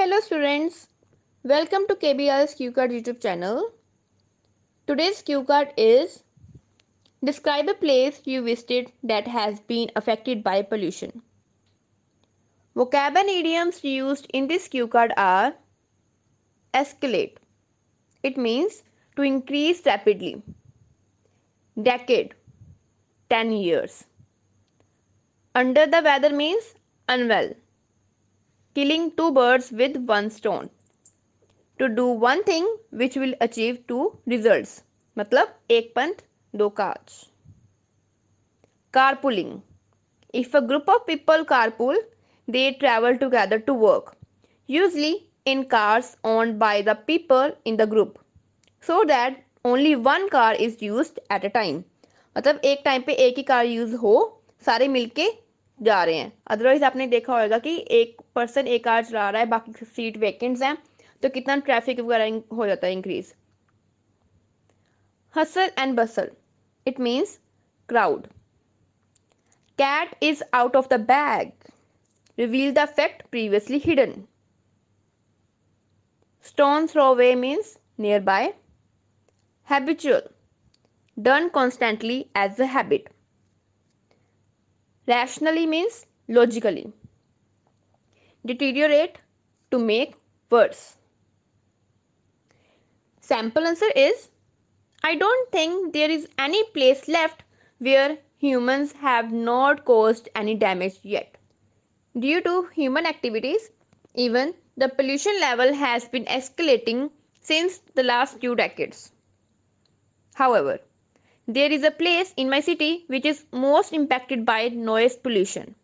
Hello students, welcome to KBR's Card YouTube channel. Today's Card is Describe a place you visited that has been affected by pollution. Vocab and idioms used in this Card are Escalate, it means to increase rapidly. Decade, 10 years. Under the weather means unwell. killing two birds with one stone to do one thing which will achieve two results मतलब एक पंथ दो काज carpooling if a group of people carpool they travel together to work usually in cars owned by the people in the group so that only one car is used at a time मतलब एक time पे एक ही car use हो सारे मिलके जा रहे हैं अदरवाइज आपने देखा होगा कि एक पर्सन एक कार चला रहा है बाकी सीट वैकेंट्स है तो कितना ट्रैफिक वगैरह हो जाता है increase hustle and bustle it means crowd cat is out of the bag reveal the fact previously hidden stone throw way means near by habitual done constantly as a habit Rationally means logically. Deteriorate to make worse. Sample answer is I don't think there is any place left where humans have not caused any damage yet. Due to human activities, even the pollution level has been escalating since the last two decades. However, there is a place in my city which is most impacted by noise pollution.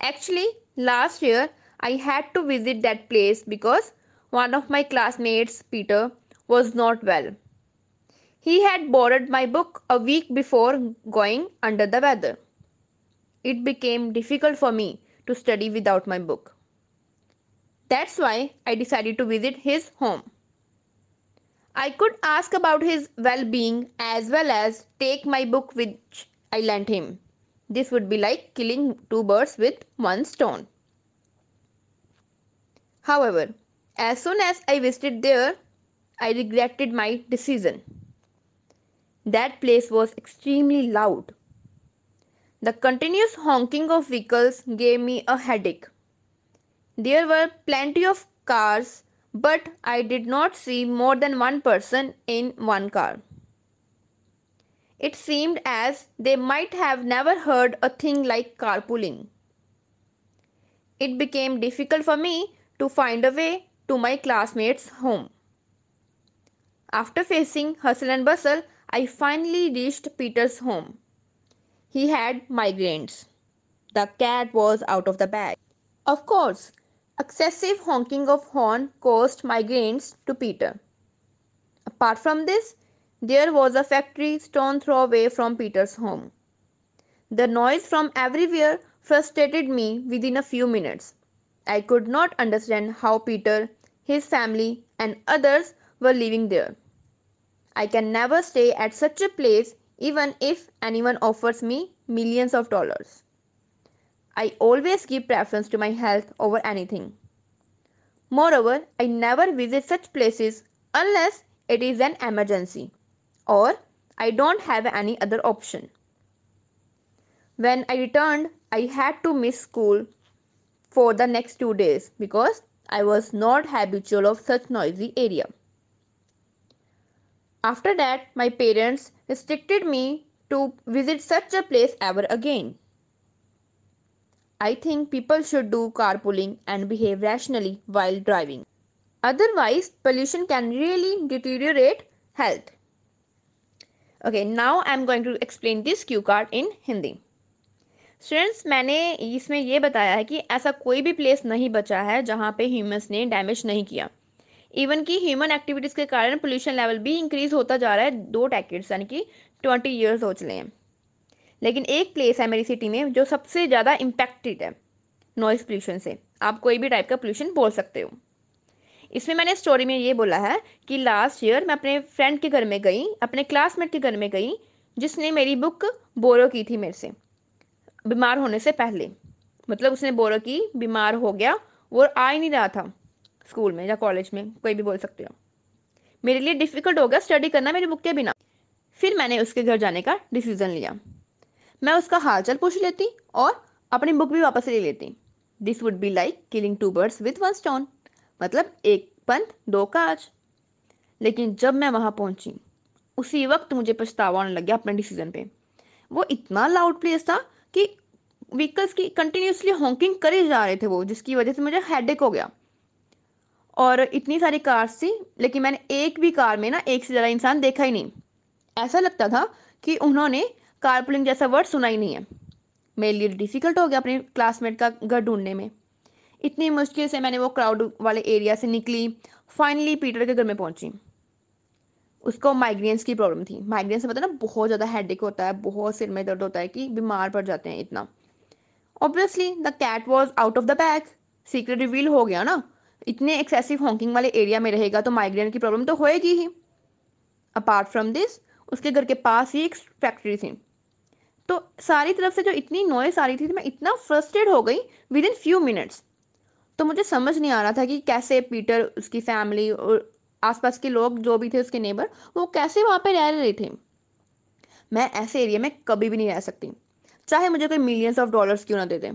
Actually, last year I had to visit that place because one of my classmates, Peter, was not well. He had borrowed my book a week before going under the weather. It became difficult for me to study without my book. That's why I decided to visit his home. I could ask about his well being as well as take my book which I lent him. This would be like killing two birds with one stone. However, as soon as I visited there, I regretted my decision. That place was extremely loud. The continuous honking of vehicles gave me a headache. There were plenty of cars but I did not see more than one person in one car. It seemed as they might have never heard a thing like carpooling. It became difficult for me to find a way to my classmates' home. After facing hustle and bustle, I finally reached Peter's home. He had migraines. The cat was out of the bag. Of course, Excessive honking of horn caused migraines to Peter. Apart from this, there was a factory stone throw away from Peter's home. The noise from everywhere frustrated me within a few minutes. I could not understand how Peter, his family, and others were living there. I can never stay at such a place even if anyone offers me millions of dollars. I always give preference to my health over anything. Moreover, I never visit such places unless it is an emergency or I don't have any other option. When I returned, I had to miss school for the next two days because I was not habitual of such noisy area. After that, my parents restricted me to visit such a place ever again. I think people should do carpooling and behave rationally while driving. Otherwise, pollution can really deteriorate health. Okay, now I'm going to explain this cue card in Hindi. Students मैंने इसमें यह बताया है कि ऐसा कोई भी place नहीं बचा है जहाँ पे ह्यूमंस ने डैमेज नहीं किया इवन कि ह्यूमन एक्टिविटीज़ के कारण पोल्यूशन लेवल भी इंक्रीज होता जा रहा है दो टैकेट्स यानी कि ट्वेंटी ईयर्स हो चले हैं लेकिन एक प्लेस है मेरी सिटी में जो सबसे ज़्यादा इम्पैक्टेड है नॉइज़ पोल्यूशन से आप कोई भी टाइप का पोल्यूशन बोल सकते हो इसमें मैंने स्टोरी में ये बोला है कि लास्ट ईयर मैं अपने फ्रेंड के घर में गई अपने क्लासमेट के घर में गई जिसने मेरी बुक बोरो की थी मेरे से बीमार होने से पहले मतलब उसने बोरो की बीमार हो गया वो आ ही नहीं रहा था स्कूल में या कॉलेज में कोई भी बोल सकते हो मेरे लिए डिफ़िकल्ट हो गया स्टडी करना मेरी बुक के बिना फिर मैंने उसके घर जाने का डिसीज़न लिया मैं उसका हालचाल पूछ लेती और अपनी बुक भी वापस ले लेती this would be like killing two birds with one stone मतलब एक पंथ दो काज लेकिन जब मैं वहाँ पहुँची उसी वक्त मुझे पछतावा आने लग गया अपने डिसीजन पे वो इतना लाउड प्लेस था कि व्हीकल्स की कंटिन्यूसली हॉकिंग करे जा रहे थे वो जिसकी वजह से मुझे हेडेक हो गया और इतनी सारी कार्स थी लेकिन मैंने एक भी कार में ना एक से ज़्यादा इंसान देखा ही नहीं ऐसा लगता था कि उन्होंने कार्पुलिंग जैसा वर्ड सुना ही नहीं है मेरे लिए डिफिकल्ट हो गया अपने क्लासमेट का घर ढूंढने में इतनी मुश्किल से मैंने वो क्राउड वाले एरिया से निकली फाइनली पीटर के घर में पहुंची उसको माइग्रेन्स की प्रॉब्लम थी माइग्रेन से पता ना बहुत ज़्यादा हेड होता है बहुत सिर में दर्द होता है कि बीमार पड़ जाते हैं इतना obviously the cat was out of the bag secret reveal हो गया ना इतने एक्सेसिव हॉकिंग वाले एरिया में रहेगा तो माइग्रेन की प्रॉब्लम तो होएगी ही अपार्ट फ्रॉम दिस उसके घर के पास ही एक फैक्ट्री थी तो सारी तरफ से जो इतनी नॉइस आ रही थी तो मैं इतना फ्रस्ट्रेट हो गई विद इन फ्यू मिनट्स तो मुझे समझ नहीं आ रहा था कि कैसे पीटर उसकी फैमिली और आसपास के लोग जो भी थे उसके नेबर वो कैसे वहाँ पे रह रहे थे मैं ऐसे एरिया में कभी भी नहीं रह सकती चाहे मुझे कोई मिलियंस ऑफ डॉलर्स क्यों ना दे दें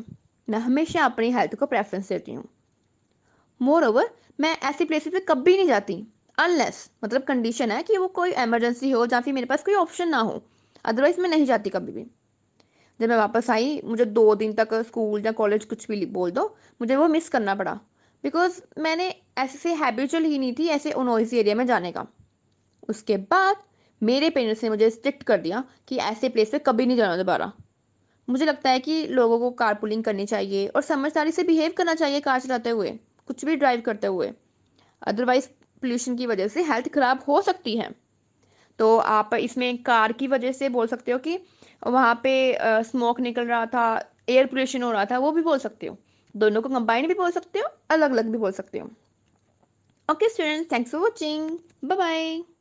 मैं हमेशा अपनी हेल्थ को प्रेफरेंस देती हूँ मोर ओवर मैं ऐसी प्लेसेस पे कभी नहीं जाती अनलेस मतलब कंडीशन है कि वो कोई एमरजेंसी हो या फिर मेरे पास कोई ऑप्शन ना हो अदरवाइज मैं नहीं जाती कभी भी जब मैं वापस आई मुझे दो दिन तक स्कूल या कॉलेज कुछ भी बोल दो मुझे वो मिस करना पड़ा बिकॉज मैंने ऐसे से हैबिचुअल ही नहीं थी ऐसे ओनोइसी एरिया में जाने का उसके बाद मेरे पेरेंट्स ने मुझे स्ट्रिक्ट कर दिया कि ऐसे प्लेस पे कभी नहीं जाना दोबारा मुझे लगता है कि लोगों को कार पुलिंग करनी चाहिए और समझदारी से बिहेव करना चाहिए कार चलाते हुए कुछ भी ड्राइव करते हुए अदरवाइज पोल्यूशन की वजह से हेल्थ खराब हो सकती है तो आप इसमें कार की वजह से बोल सकते हो कि वहाँ पे स्मोक निकल रहा था एयर पोल्यूशन हो रहा था वो भी बोल सकते हो दोनों को कंबाइंड भी बोल सकते हो अलग अलग भी बोल सकते हो okay students thanks for watching bye bye